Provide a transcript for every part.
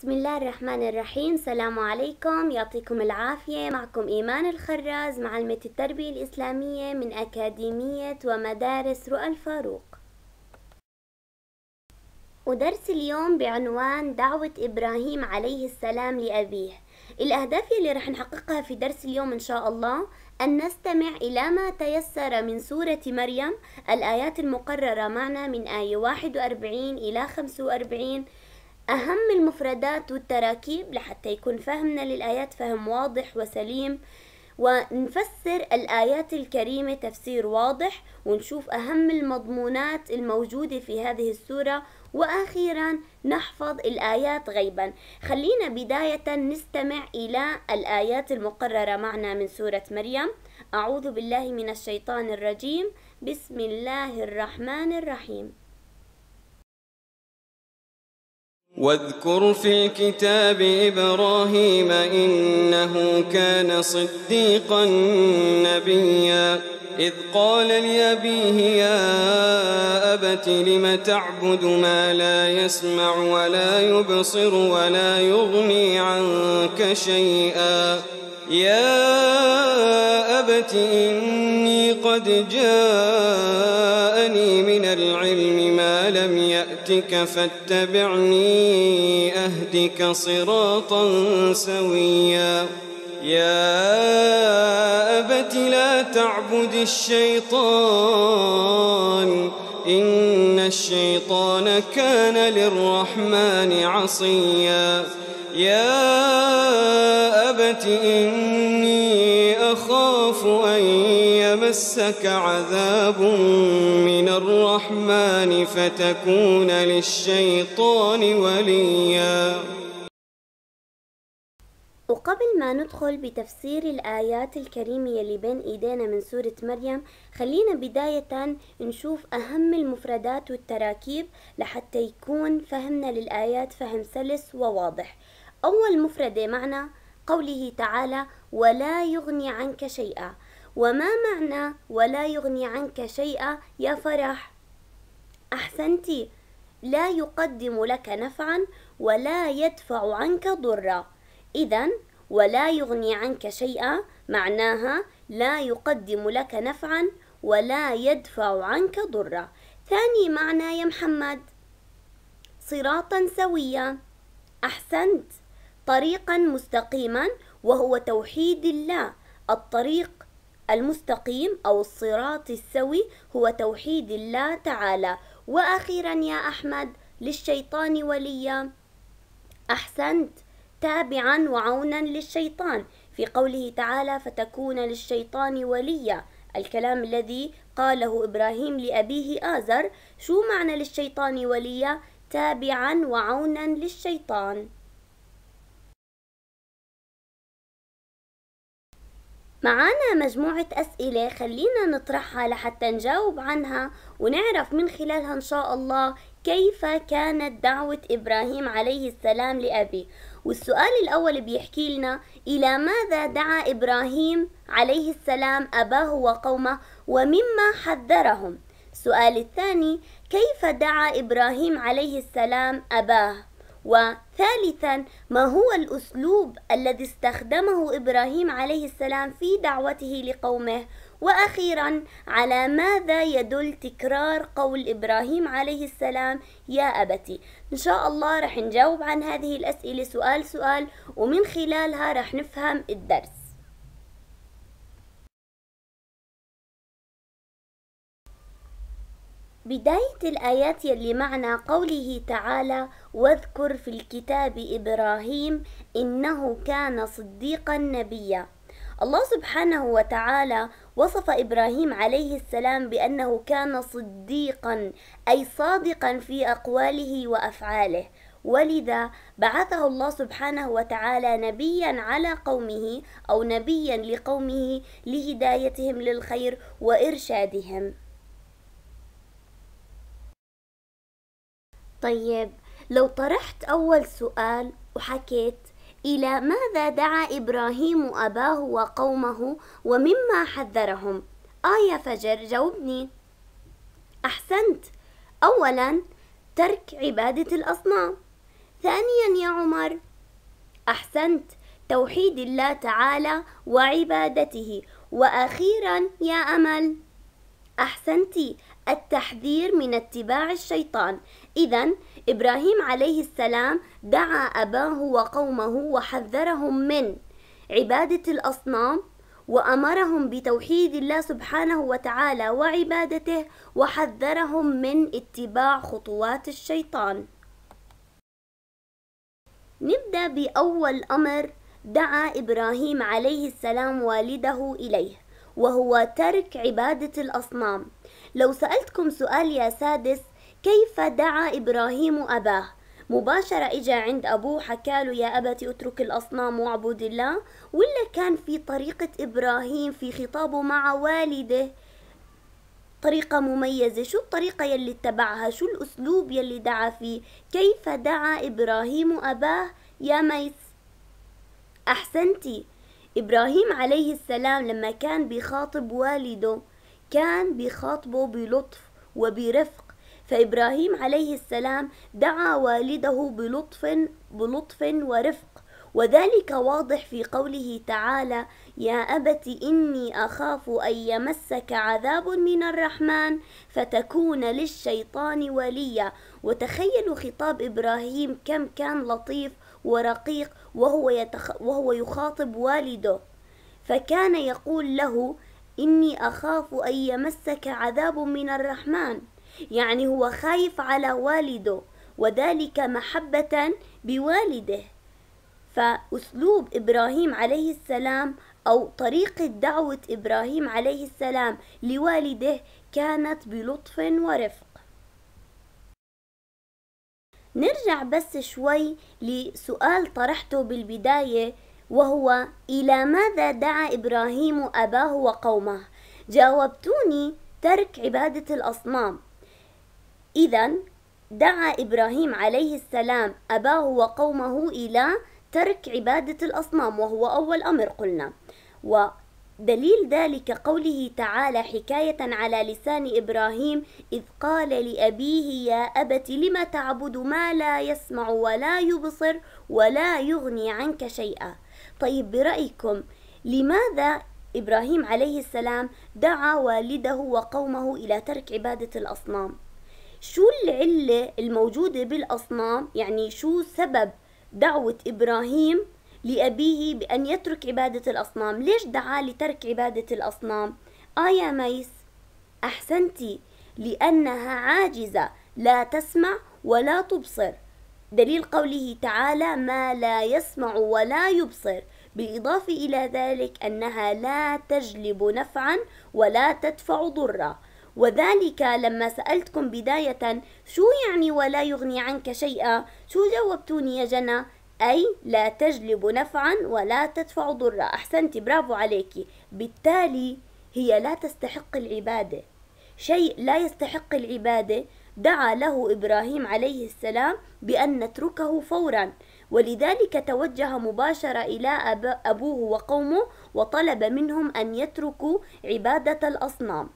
بسم الله الرحمن الرحيم السلام عليكم يعطيكم العافية معكم إيمان الخراز معلمة التربية الإسلامية من أكاديمية ومدارس رؤى الفاروق ودرس اليوم بعنوان دعوة إبراهيم عليه السلام لأبيه الأهداف اللي رح نحققها في درس اليوم إن شاء الله أن نستمع إلى ما تيسر من سورة مريم الآيات المقررة معنا من آية 41 إلى 45 أهم المفردات والتراكيب لحتى يكون فهمنا للآيات فهم واضح وسليم ونفسر الآيات الكريمة تفسير واضح ونشوف أهم المضمونات الموجودة في هذه السورة وأخيرا نحفظ الآيات غيبا خلينا بداية نستمع إلى الآيات المقررة معنا من سورة مريم أعوذ بالله من الشيطان الرجيم بسم الله الرحمن الرحيم واذكر في الكتاب إبراهيم إنه كان صديقا نبيا إذ قال لأبيه يا أبت لم تعبد ما لا يسمع ولا يبصر ولا يغني عنك شيئا يا أبت إني قد جاءت آياتك فاتبعني أهدك صراطا سويا يا أبت لا تعبد الشيطان إن الشيطان كان للرحمن عصيا يا أبت إن مسك عذاب من الرحمن فتكون للشيطان وليا وقبل ما ندخل بتفسير الآيات الكريمة اللي بين إيدينا من سورة مريم خلينا بداية نشوف أهم المفردات والتراكيب لحتى يكون فهمنا للآيات فهم سلس وواضح أول مفردة معنا قوله تعالى ولا يغني عنك شيئا وما معنى ولا يغني عنك شيئا يا فرح احسنتِ لا يقدم لك نفعا ولا يدفع عنك ضرا اذا ولا يغني عنك شيئا معناها لا يقدم لك نفعا ولا يدفع عنك ضرا ثاني معنى يا محمد صراطا سويا احسنت طريقا مستقيما وهو توحيد الله الطريق المستقيم أو الصراط السوي هو توحيد الله تعالى وأخيرا يا أحمد للشيطان وليا أحسنت تابعا وعونا للشيطان في قوله تعالى فتكون للشيطان وليا الكلام الذي قاله إبراهيم لأبيه آزر شو معنى للشيطان وليا تابعا وعونا للشيطان معانا مجموعة أسئلة خلينا نطرحها لحتى نجاوب عنها ونعرف من خلالها إن شاء الله كيف كانت دعوة إبراهيم عليه السلام لأبيه والسؤال الأول بيحكي لنا إلى ماذا دعا إبراهيم عليه السلام أباه وقومه ومما حذرهم السؤال الثاني كيف دعا إبراهيم عليه السلام أباه وثالثا ما هو الأسلوب الذي استخدمه إبراهيم عليه السلام في دعوته لقومه واخيرا على ماذا يدل تكرار قول ابراهيم عليه السلام يا ابتي ان شاء الله رح نجاوب عن هذه الاسئله سؤال سؤال ومن خلالها رح نفهم الدرس بداية الآيات يلي معنى قوله تعالى واذكر في الكتاب إبراهيم إنه كان صديقا نبيا الله سبحانه وتعالى وصف إبراهيم عليه السلام بأنه كان صديقا أي صادقا في أقواله وأفعاله ولذا بعثه الله سبحانه وتعالى نبيا على قومه أو نبيا لقومه لهدايتهم للخير وإرشادهم طيب لو طرحت أول سؤال وحكيت إلى ماذا دعا إبراهيم أباه وقومه ومما حذرهم آه يا فجر جاوبني أحسنت أولا ترك عبادة الأصنام ثانيا يا عمر أحسنت توحيد الله تعالى وعبادته وأخيرا يا أمل أحسنتي التحذير من اتباع الشيطان إذا إبراهيم عليه السلام دعا أباه وقومه وحذرهم من عبادة الأصنام وأمرهم بتوحيد الله سبحانه وتعالى وعبادته وحذرهم من اتباع خطوات الشيطان نبدأ بأول أمر دعا إبراهيم عليه السلام والده إليه وهو ترك عبادة الأصنام لو سألتكم سؤال يا سادس كيف دعا إبراهيم أباه مباشرة إجا عند أبوه حكاله يا أبتي اترك الأصنام واعبد الله ولا كان في طريقة إبراهيم في خطابه مع والده طريقة مميزة شو الطريقة يلي اتبعها شو الأسلوب يلي دعا فيه كيف دعا إبراهيم أباه يا ميس أحسنتي إبراهيم عليه السلام لما كان بيخاطب والده كان بيخاطبه بلطف وبرفق فإبراهيم عليه السلام دعا والده بلطف بلطف ورفق وذلك واضح في قوله تعالى يا أبت إني أخاف أن يمسك عذاب من الرحمن فتكون للشيطان وليا وتخيلوا خطاب إبراهيم كم كان لطيف ورقيق وهو, يتخ... وهو يخاطب والده فكان يقول له إني أخاف أن يمسك عذاب من الرحمن يعني هو خايف على والده وذلك محبة بوالده فأسلوب إبراهيم عليه السلام أو طريقة دعوة إبراهيم عليه السلام لوالده كانت بلطف ورفق نرجع بس شوي لسؤال طرحته بالبداية وهو إلى ماذا دعا إبراهيم أباه وقومه جاوبتوني ترك عبادة الأصنام إذا دعا إبراهيم عليه السلام أباه وقومه إلى ترك عبادة الأصنام وهو أول أمر قلنا ودليل ذلك قوله تعالى حكاية على لسان إبراهيم إذ قال لأبيه يا أبت لم تعبد ما لا يسمع ولا يبصر ولا يغني عنك شيئا طيب برأيكم لماذا إبراهيم عليه السلام دعا والده وقومه إلى ترك عبادة الأصنام شو العلة الموجودة بالأصنام يعني شو سبب دعوة إبراهيم لأبيه بأن يترك عبادة الأصنام ليش دعا لترك عبادة الأصنام آه يا ميس أحسنتي لأنها عاجزة لا تسمع ولا تبصر دليل قوله تعالى ما لا يسمع ولا يبصر بالإضافة إلى ذلك أنها لا تجلب نفعا ولا تدفع ضرا وذلك لما سألتكم بداية شو يعني ولا يغني عنك شيئا شو جاوبتوني يا جنى أي لا تجلب نفعا ولا تدفع ضرا أحسنتي برافو عليكي بالتالي هي لا تستحق العبادة شيء لا يستحق العبادة دعا له إبراهيم عليه السلام بأن نتركه فورا ولذلك توجه مباشرة إلى أبوه وقومه وطلب منهم أن يتركوا عبادة الأصنام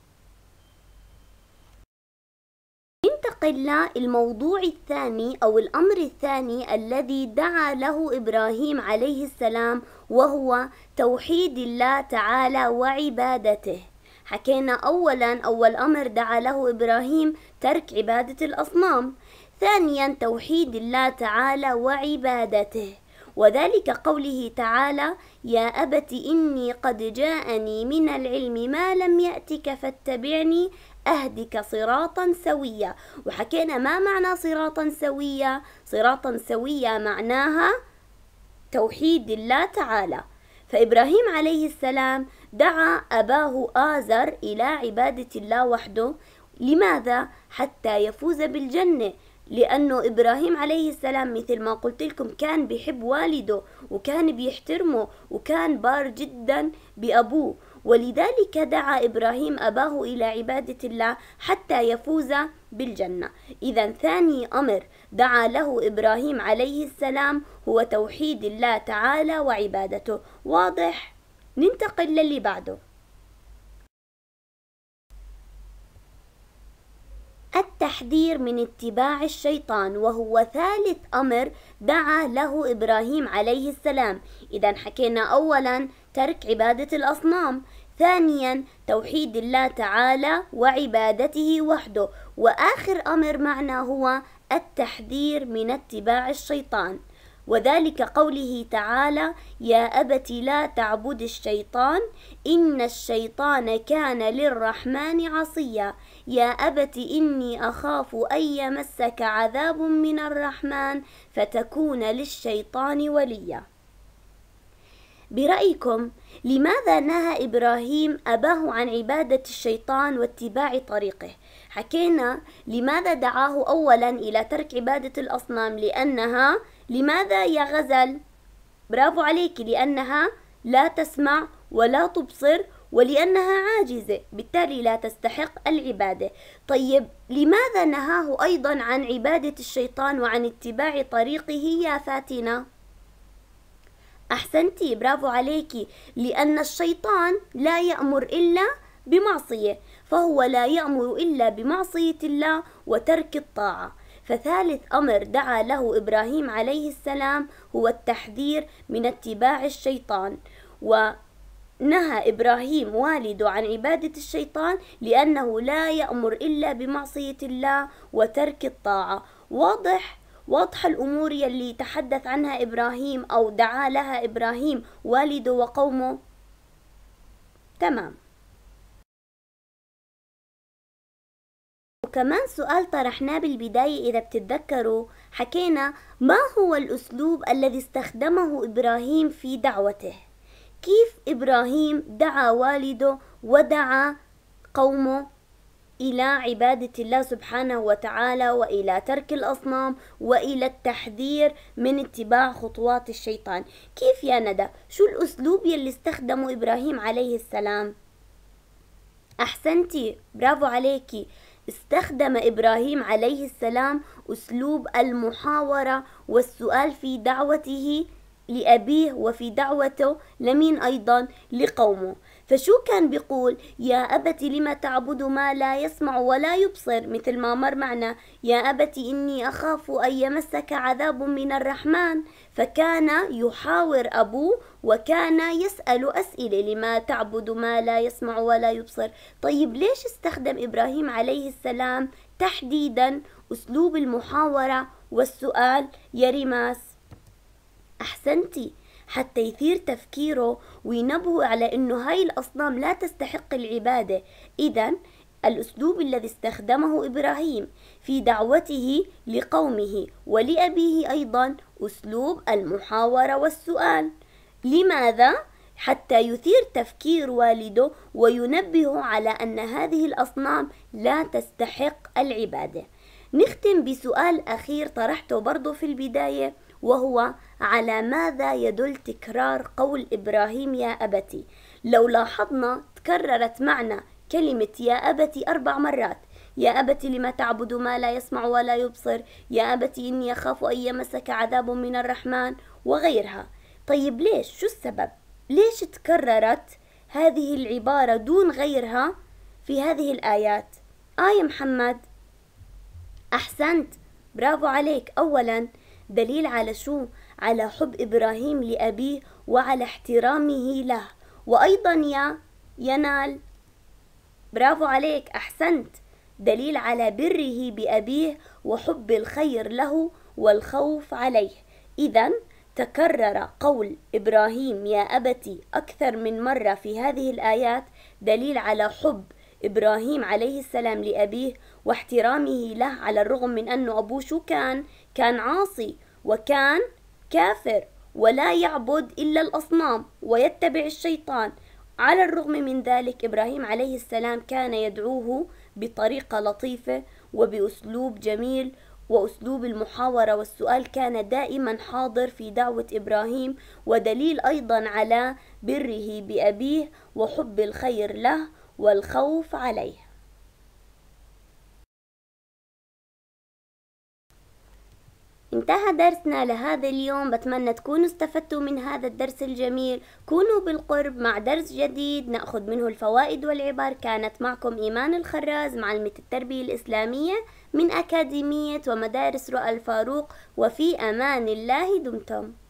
ننتقل للموضوع الثاني أو الأمر الثاني الذي دعا له إبراهيم عليه السلام وهو توحيد الله تعالى وعبادته حكينا أولا أول أمر دعا له إبراهيم ترك عبادة الأصنام ثانيا توحيد الله تعالى وعبادته وذلك قوله تعالى يا أبت إني قد جاءني من العلم ما لم يأتك فاتبعني أهدك صراطا سويا وحكينا ما معنى صراطا سويا صراطا سويا معناها توحيد الله تعالى فإبراهيم عليه السلام دعا أباه آزر إلى عبادة الله وحده لماذا؟ حتى يفوز بالجنة لأنه إبراهيم عليه السلام مثل ما قلت لكم كان بيحب والده وكان بيحترمه وكان بار جدا بأبوه ولذلك دعا إبراهيم أباه إلى عبادة الله حتى يفوز بالجنة إذا ثاني أمر دعا له إبراهيم عليه السلام هو توحيد الله تعالى وعبادته واضح؟ ننتقل للي بعده التحذير من اتباع الشيطان وهو ثالث أمر دعا له إبراهيم عليه السلام إذا حكينا أولا ترك عبادة الأصنام ثانيا توحيد الله تعالى وعبادته وحده وآخر أمر معنا هو التحذير من اتباع الشيطان وذلك قوله تعالى يا أبت لا تعبد الشيطان إن الشيطان كان للرحمن عصيا يا أبت إني أخاف أن يمسك عذاب من الرحمن فتكون للشيطان وليا برأيكم لماذا نهى إبراهيم أباه عن عبادة الشيطان واتباع طريقه؟ حكينا لماذا دعاه أولا إلى ترك عبادة الأصنام لأنها لماذا يا غزل؟ برافو عليك لأنها لا تسمع ولا تبصر ولأنها عاجزة بالتالي لا تستحق العبادة طيب لماذا نهاه أيضا عن عبادة الشيطان وعن اتباع طريقه يا فاتنة؟ أحسنتي برافو عليكي لأن الشيطان لا يأمر إلا بمعصية فهو لا يأمر إلا بمعصية الله وترك الطاعة فثالث أمر دعا له إبراهيم عليه السلام هو التحذير من اتباع الشيطان و نهى إبراهيم والده عن عبادة الشيطان لأنه لا يأمر إلا بمعصية الله وترك الطاعة واضح واضحة الأمور يلي تحدث عنها إبراهيم أو دعا لها إبراهيم والده وقومه تمام وكمان سؤال طرحناه بالبداية إذا بتتذكروا حكينا ما هو الأسلوب الذي استخدمه إبراهيم في دعوته كيف إبراهيم دعا والده ودعا قومه إلى عبادة الله سبحانه وتعالى وإلى ترك الأصنام وإلى التحذير من اتباع خطوات الشيطان كيف يا ندى؟ شو الأسلوب يلي استخدمه إبراهيم عليه السلام؟ أحسنتي برافو عليكي استخدم إبراهيم عليه السلام أسلوب المحاورة والسؤال في دعوته لأبيه وفي دعوته لمين أيضا لقومه فشو كان بيقول يا أبت لما تعبد ما لا يسمع ولا يبصر مثل ما مر معنا يا أبت إني أخاف أن يمسك عذاب من الرحمن فكان يحاور أبوه وكان يسأل أسئلة لما تعبد ما لا يسمع ولا يبصر طيب ليش استخدم إبراهيم عليه السلام تحديدا أسلوب المحاورة والسؤال يا ريماس أحسنتي حتى يثير تفكيره وينبهه على أنه هاي الأصنام لا تستحق العبادة إذا الأسلوب الذي استخدمه إبراهيم في دعوته لقومه ولأبيه أيضا أسلوب المحاورة والسؤال لماذا؟ حتى يثير تفكير والده وينبهه على أن هذه الأصنام لا تستحق العبادة نختم بسؤال أخير طرحته برضه في البداية وهو على ماذا يدل تكرار قول إبراهيم يا أبتي لو لاحظنا تكررت معنا كلمة يا أبتي أربع مرات يا أبتي لما تعبد ما لا يسمع ولا يبصر يا أبتي إني أخاف أن يمسك عذاب من الرحمن وغيرها طيب ليش شو السبب ليش تكررت هذه العبارة دون غيرها في هذه الآيات آية محمد أحسنت برافو عليك أولا دليل على شو على حب إبراهيم لأبيه وعلى احترامه له وأيضا يا ينال برافو عليك أحسنت دليل على بره بأبيه وحب الخير له والخوف عليه إذا تكرر قول إبراهيم يا أبتي أكثر من مرة في هذه الآيات دليل على حب إبراهيم عليه السلام لأبيه واحترامه له على الرغم من أنه أبوه شو كان؟ كان عاصي وكان كافر ولا يعبد إلا الأصنام ويتبع الشيطان على الرغم من ذلك إبراهيم عليه السلام كان يدعوه بطريقة لطيفة وبأسلوب جميل وأسلوب المحاورة والسؤال كان دائما حاضر في دعوة إبراهيم ودليل أيضا على بره بأبيه وحب الخير له والخوف عليه انتهى درسنا لهذا اليوم بتمنى تكونوا استفدتوا من هذا الدرس الجميل كونوا بالقرب مع درس جديد نأخذ منه الفوائد والعبر كانت معكم إيمان الخراز معلمة التربية الإسلامية من أكاديمية ومدارس رؤى الفاروق وفي أمان الله دمتم